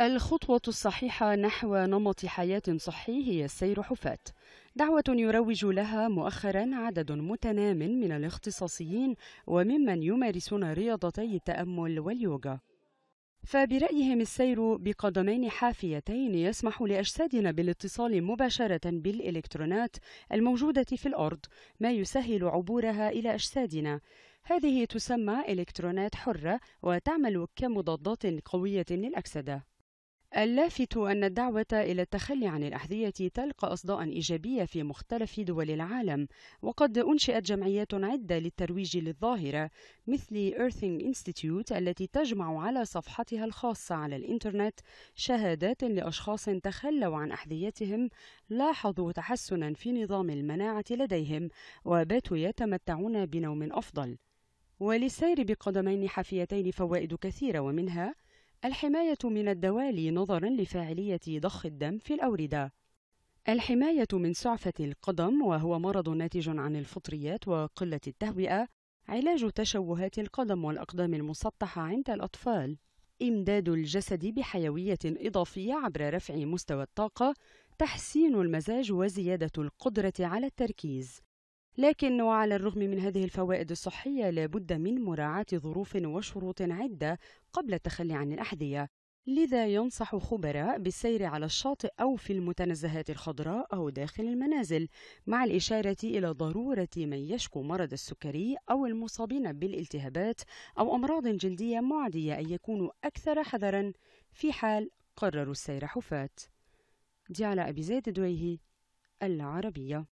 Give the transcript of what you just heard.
الخطوة الصحيحة نحو نمط حياة صحي هي السير حفاة دعوة يروج لها مؤخرا عدد متنام من الاختصاصيين وممن يمارسون رياضتي التأمل واليوغا فبرأيهم السير بقدمين حافيتين يسمح لأجسادنا بالاتصال مباشرة بالإلكترونات الموجودة في الأرض ما يسهل عبورها إلى أجسادنا هذه تسمى إلكترونات حرة وتعمل كمضادات قوية للأكسدة اللافت أن الدعوة إلى التخلي عن الأحذية تلقى أصداء إيجابية في مختلف دول العالم، وقد أنشئت جمعيات عدة للترويج للظاهرة مثل Earthing Institute التي تجمع على صفحتها الخاصة على الإنترنت شهادات لأشخاص تخلوا عن أحذيتهم لاحظوا تحسنا في نظام المناعة لديهم وباتوا يتمتعون بنوم أفضل. وللسير بقدمين حافيتين فوائد كثيرة ومنها الحماية من الدوالي نظرا لفاعلية ضخ الدم في الأوردة الحماية من سعفة القدم وهو مرض ناتج عن الفطريات وقلة التهوئة علاج تشوهات القدم والأقدام المسطحة عند الأطفال إمداد الجسد بحيوية إضافية عبر رفع مستوى الطاقة تحسين المزاج وزيادة القدرة على التركيز لكن وعلى الرغم من هذه الفوائد الصحية لابد من مراعاة ظروف وشروط عدة قبل التخلي عن الأحذية لذا ينصح خبراء بالسير على الشاطئ أو في المتنزهات الخضراء أو داخل المنازل مع الإشارة إلى ضرورة من يشكو مرض السكري أو المصابين بالالتهابات أو أمراض جلدية معدية أن يكونوا أكثر حذرا في حال قرروا السير حفاة دي على أبي زيد دويهي العربية